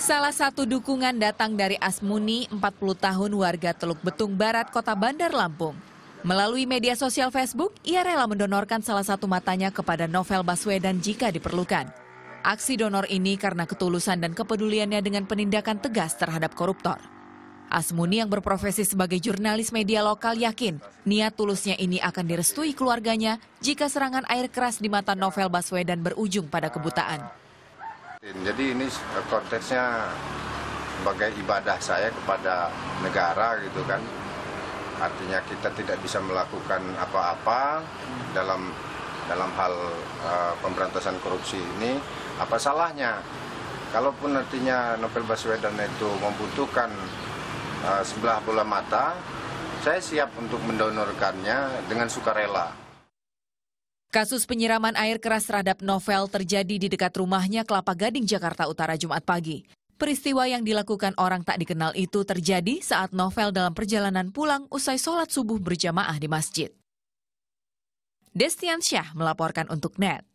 Salah satu dukungan datang dari Asmuni, 40 tahun warga Teluk Betung Barat, Kota Bandar Lampung. Melalui media sosial Facebook, ia rela mendonorkan salah satu matanya kepada Novel Baswedan jika diperlukan. Aksi donor ini karena ketulusan dan kepeduliannya dengan penindakan tegas terhadap koruptor. Asmuni yang berprofesi sebagai jurnalis media lokal yakin niat tulusnya ini akan direstui keluarganya jika serangan air keras di mata Novel Baswedan berujung pada kebutaan jadi ini eh, konteksnya sebagai ibadah saya kepada negara gitu kan artinya kita tidak bisa melakukan apa-apa dalam dalam hal uh, pemberantasan korupsi ini apa salahnya kalaupun nantinya Novel Baswedan itu membutuhkan uh, sebelah bola mata saya siap untuk mendonorkannya dengan sukarela Kasus penyiraman air keras terhadap Novel terjadi di dekat rumahnya Kelapa Gading, Jakarta Utara Jumat pagi. Peristiwa yang dilakukan orang tak dikenal itu terjadi saat Novel dalam perjalanan pulang usai sholat subuh berjamaah di masjid. Destian Syah melaporkan untuk NET.